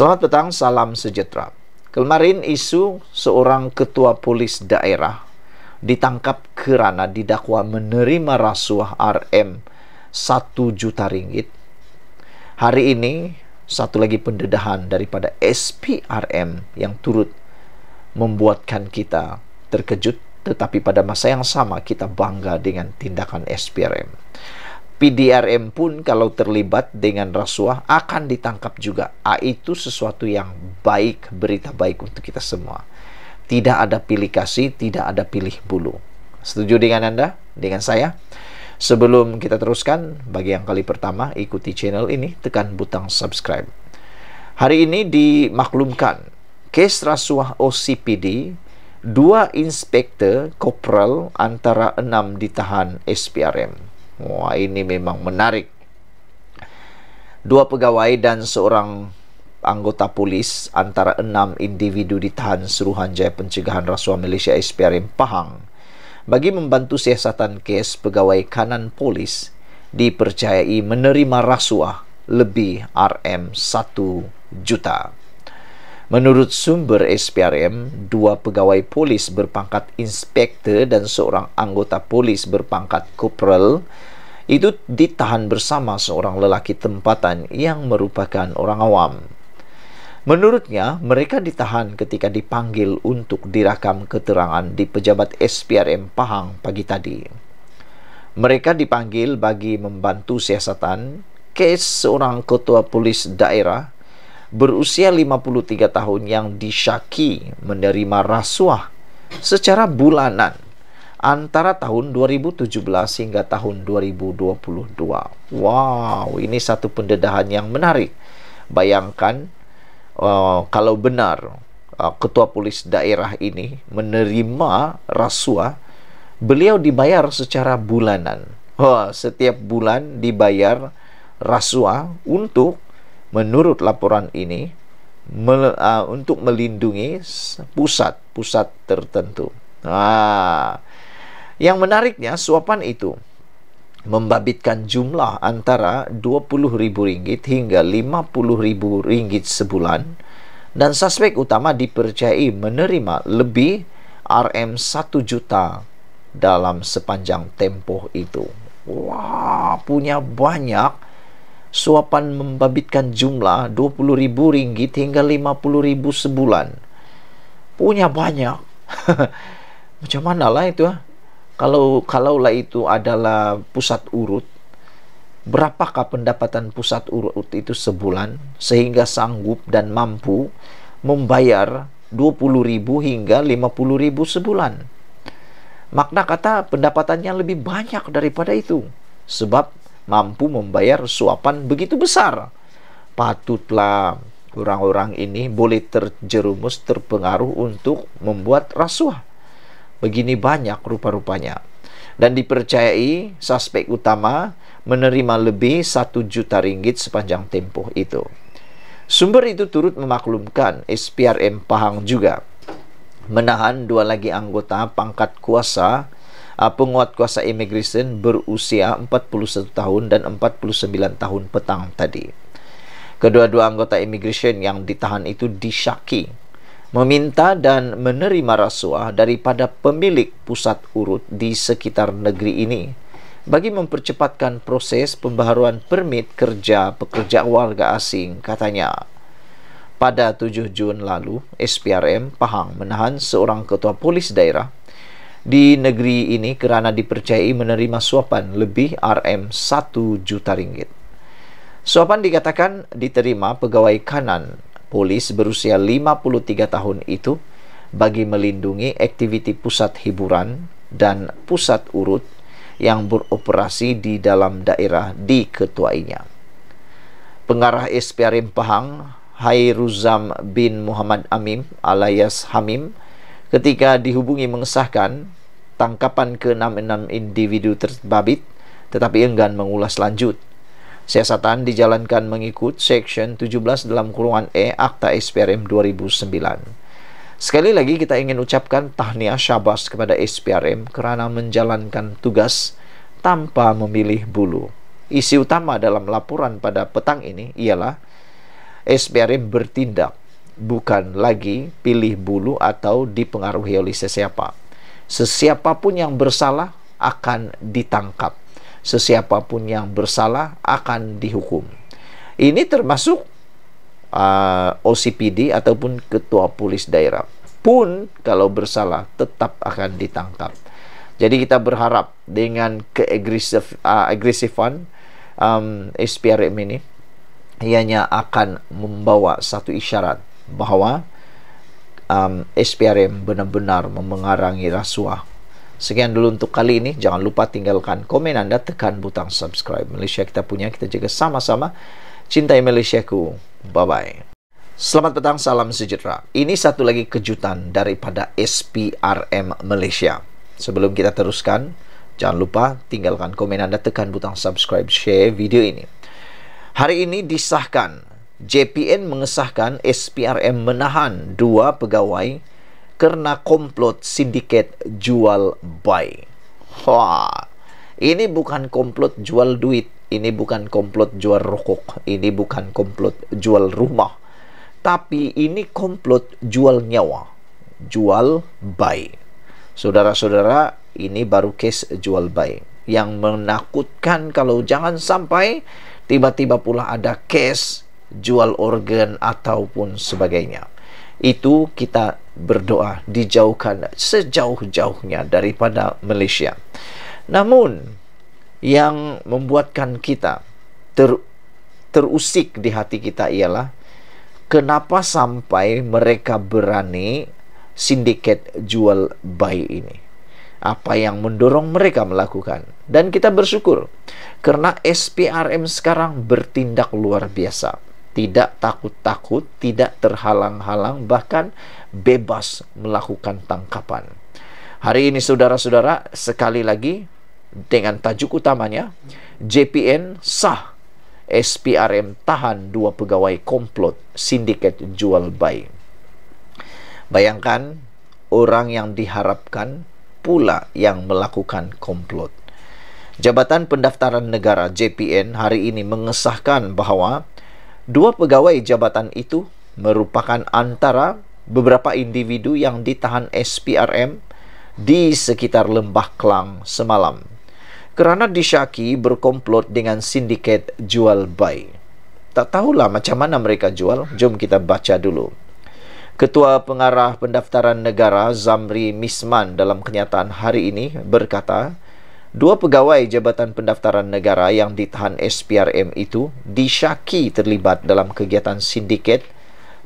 Selamat petang, salam sejahtera. Kemarin isu seorang ketua polis daerah ditangkap kerana didakwa menerima rasuah RM 1 juta ringgit. Hari ini, satu lagi pendedahan daripada SPRM yang turut membuatkan kita terkejut tetapi pada masa yang sama kita bangga dengan tindakan SPRM. PDRM pun kalau terlibat dengan rasuah akan ditangkap juga. A ah, itu sesuatu yang baik, berita baik untuk kita semua. Tidak ada pilih kasih, tidak ada pilih bulu. Setuju dengan Anda? Dengan saya? Sebelum kita teruskan, bagi yang kali pertama ikuti channel ini, tekan butang subscribe. Hari ini dimaklumkan kes rasuah OCPD dua inspektor kopral antara enam ditahan SPRM Wah, ini memang menarik. Dua pegawai dan seorang anggota polis antara enam individu ditahan Jaya Pencegahan Rasuah Malaysia SPRM Pahang bagi membantu siasatan kes pegawai kanan polis dipercayai menerima rasuah lebih RM1 juta. Menurut sumber SPRM, dua pegawai polis berpangkat inspektor dan seorang anggota polis berpangkat kopral itu ditahan bersama seorang lelaki tempatan yang merupakan orang awam. Menurutnya, mereka ditahan ketika dipanggil untuk dirakam keterangan di pejabat SPRM Pahang pagi tadi. Mereka dipanggil bagi membantu siasatan kes seorang ketua polis daerah berusia 53 tahun yang disyaki menerima rasuah secara bulanan antara tahun 2017 hingga tahun 2022. Wow, ini satu pendedahan yang menarik. Bayangkan uh, kalau benar uh, ketua polis daerah ini menerima rasuah, beliau dibayar secara bulanan. Oh, setiap bulan dibayar rasuah untuk menurut laporan ini me, uh, ah, untuk melindungi pusat-pusat tertentu. Ah. Yang menariknya suapan itu membabitkan jumlah antara RM20,000 hingga RM50,000 sebulan dan suspek utama dipercayai menerima lebih RM1 juta dalam sepanjang tempoh itu. Wah, punya banyak suapan membabitkan jumlah RM20,000 ringgit hingga RM50,000 sebulan. Punya banyak. Macam mana lah itu? Ha? Kalau kalaulah itu adalah pusat urut, berapakah pendapatan pusat urut itu sebulan sehingga sanggup dan mampu membayar RM20,000 hingga RM50,000 sebulan? Makna kata pendapatannya lebih banyak daripada itu. Sebab mampu membayar suapan begitu besar. Patutlah orang-orang ini boleh terjerumus terpengaruh untuk membuat rasuah. Begini banyak rupa-rupanya. Dan dipercayai suspek utama menerima lebih satu juta ringgit sepanjang tempoh itu. Sumber itu turut memaklumkan SPRM Pahang juga menahan dua lagi anggota pangkat kuasa uh, penguat kuasa immigration berusia 41 tahun dan 49 tahun petang tadi. Kedua-dua anggota immigration yang ditahan itu disyaki meminta dan menerima rasuah daripada pemilik pusat urut di sekitar negeri ini bagi mempercepatkan proses pembaharuan permit kerja pekerja warga asing katanya. Pada 7 Jun lalu, SPRM Pahang menahan seorang ketua polis daerah di negeri ini kerana dipercayai menerima suapan lebih RM1 juta ringgit. Suapan dikatakan diterima pegawai kanan polis berusia 53 tahun itu bagi melindungi aktiviti pusat hiburan dan pusat urut yang beroperasi di dalam daerah diketuainya. Pengarah SPRM Pahang, Hairuzam bin Muhammad Amim alias Hamim, ketika dihubungi mengesahkan tangkapan ke-66 individu terbabit tetapi enggan mengulas lanjut. Siasatan dijalankan mengikut Section 17 dalam kurungan E Akta SPRM 2009. Sekali lagi kita ingin ucapkan tahniah syabas kepada SPRM kerana menjalankan tugas tanpa memilih bulu. Isi utama dalam laporan pada petang ini ialah SPRM bertindak bukan lagi pilih bulu atau dipengaruhi oleh sesiapa. Sesiapapun yang bersalah akan ditangkap. Sesiapapun yang bersalah akan dihukum. Ini termasuk uh, OCPD ataupun ketua polis daerah pun kalau bersalah tetap akan ditangkap. Jadi kita berharap dengan keagresifan uh, um, SPRM ini ianya akan membawa satu isyarat bahawa um, SPRM benar-benar memengarangi rasuah. Sekian dulu untuk kali ini. Jangan lupa tinggalkan komen anda, tekan butang subscribe. Malaysia kita punya, kita jaga sama-sama. Cintai Malaysia ku. Bye-bye. Selamat petang, salam sejahtera. Ini satu lagi kejutan daripada SPRM Malaysia. Sebelum kita teruskan, jangan lupa tinggalkan komen anda, tekan butang subscribe, share video ini. Hari ini disahkan JPN mengesahkan SPRM menahan dua pegawai kerana komplot sindiket jual buy. Ha. Ini bukan komplot jual duit, ini bukan komplot jual rokok, ini bukan komplot jual rumah. Tapi ini komplot jual nyawa, jual buy. Saudara-saudara, ini baru kes jual buy yang menakutkan kalau jangan sampai tiba-tiba pula ada case jual organ ataupun sebagainya. Itu kita berdoa dijauhkan sejauh-jauhnya daripada Malaysia. Namun yang membuatkan kita ter, terusik di hati kita ialah kenapa sampai mereka berani sindiket jual bayi ini? Apa yang mendorong mereka melakukan? Dan kita bersyukur karena SPRM sekarang bertindak luar biasa tidak takut-takut, tidak terhalang-halang, bahkan bebas melakukan tangkapan. Hari ini, saudara-saudara, sekali lagi dengan tajuk utamanya, JPN sah, SPRM tahan dua pegawai komplot sindiket jual bayi. Bayangkan orang yang diharapkan pula yang melakukan komplot. Jabatan Pendaftaran Negara JPN hari ini mengesahkan bahawa Dua pegawai jabatan itu merupakan antara beberapa individu yang ditahan SPRM di sekitar Lembah Kelang semalam kerana disyaki berkomplot dengan sindiket jual bayi. Tak tahulah macam mana mereka jual. Jom kita baca dulu. Ketua Pengarah Pendaftaran Negara Zamri Misman dalam kenyataan hari ini berkata, Dua pegawai Jabatan Pendaftaran Negara yang ditahan SPRM itu disyaki terlibat dalam kegiatan sindiket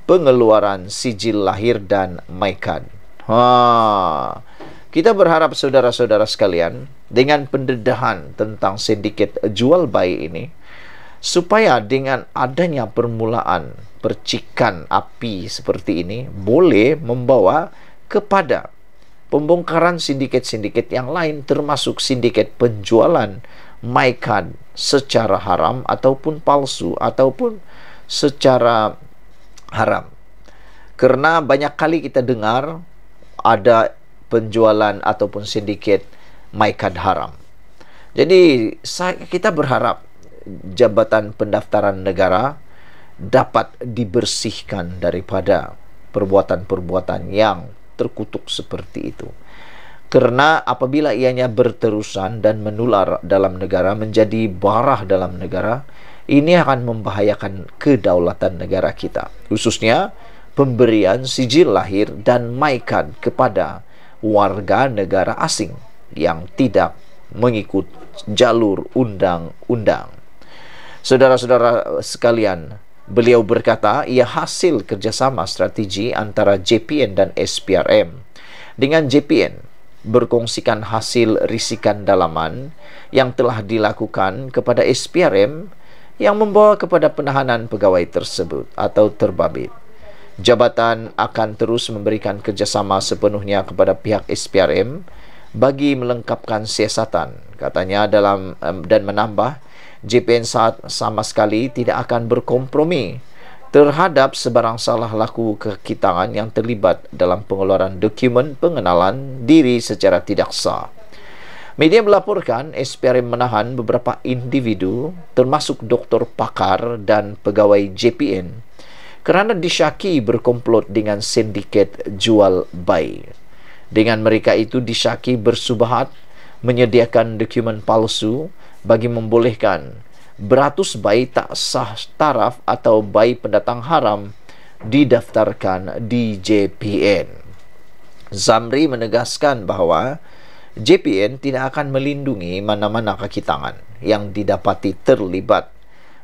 pengeluaran sijil lahir dan maikan. Ha. Kita berharap saudara-saudara sekalian dengan pendedahan tentang sindiket jual bayi ini supaya dengan adanya permulaan percikan api seperti ini boleh membawa kepada pembongkaran sindiket-sindiket yang lain termasuk sindiket penjualan maikan secara haram ataupun palsu ataupun secara haram. Karena banyak kali kita dengar ada penjualan ataupun sindiket maikan haram. Jadi kita berharap Jabatan Pendaftaran Negara dapat dibersihkan daripada perbuatan-perbuatan yang terkutuk seperti itu. Karena apabila ianya berterusan dan menular dalam negara menjadi barah dalam negara, ini akan membahayakan kedaulatan negara kita. Khususnya pemberian sijil lahir dan maikan kepada warga negara asing yang tidak mengikut jalur undang-undang. Saudara-saudara sekalian, Beliau berkata ia hasil kerjasama strategi antara JPN dan SPRM. Dengan JPN, berkongsikan hasil risikan dalaman yang telah dilakukan kepada SPRM yang membawa kepada penahanan pegawai tersebut atau terbabit. Jabatan akan terus memberikan kerjasama sepenuhnya kepada pihak SPRM bagi melengkapkan siasatan, katanya dalam dan menambah JPN saat sama sekali tidak akan berkompromi terhadap sebarang salah laku kekitangan yang terlibat dalam pengeluaran dokumen pengenalan diri secara tidak sah. Media melaporkan SPRM menahan beberapa individu termasuk doktor pakar dan pegawai JPN kerana disyaki berkomplot dengan sindiket jual bayi. Dengan mereka itu disyaki bersubahat menyediakan dokumen palsu bagi membolehkan beratus bayi tak sah taraf atau bayi pendatang haram didaftarkan di JPN. Zamri menegaskan bahawa JPN tidak akan melindungi mana-mana kaki tangan yang didapati terlibat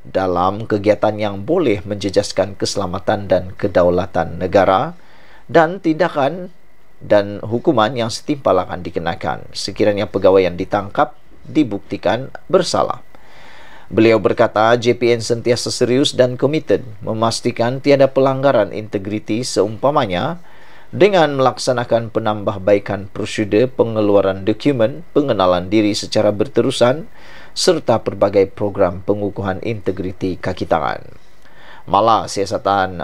dalam kegiatan yang boleh menjejaskan keselamatan dan kedaulatan negara dan tindakan dan hukuman yang setimpal akan dikenakan sekiranya pegawai yang ditangkap dibuktikan bersalah. Beliau berkata, JPN sentiasa serius dan komited memastikan tiada pelanggaran integriti seumpamanya dengan melaksanakan penambahbaikan prosedur pengeluaran dokumen pengenalan diri secara berterusan serta berbagai program pengukuhan integriti kaki tangan. Malah siasatan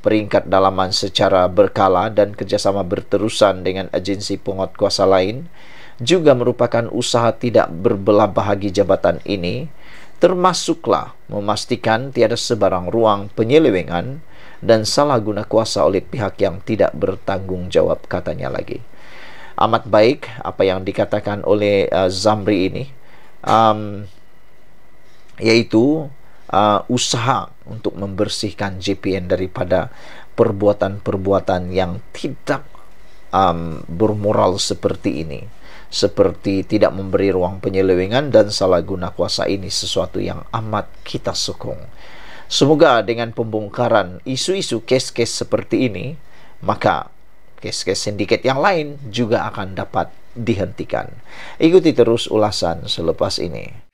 peringkat dalaman secara berkala dan kerjasama berterusan dengan agensi kuasa lain juga merupakan usaha tidak berbelah bahagi jabatan ini, termasuklah memastikan tiada sebarang ruang penyelewengan dan salah guna kuasa oleh pihak yang tidak bertanggungjawab katanya lagi. Amat baik apa yang dikatakan oleh uh, Zamri ini, um, yaitu uh, usaha untuk membersihkan JPN daripada perbuatan-perbuatan yang tidak um, bermoral seperti ini seperti tidak memberi ruang penyelewengan dan salah guna kuasa ini sesuatu yang amat kita sokong. Semoga dengan pembongkaran isu-isu kes-kes seperti ini, maka kes-kes sindiket yang lain juga akan dapat dihentikan. Ikuti terus ulasan selepas ini.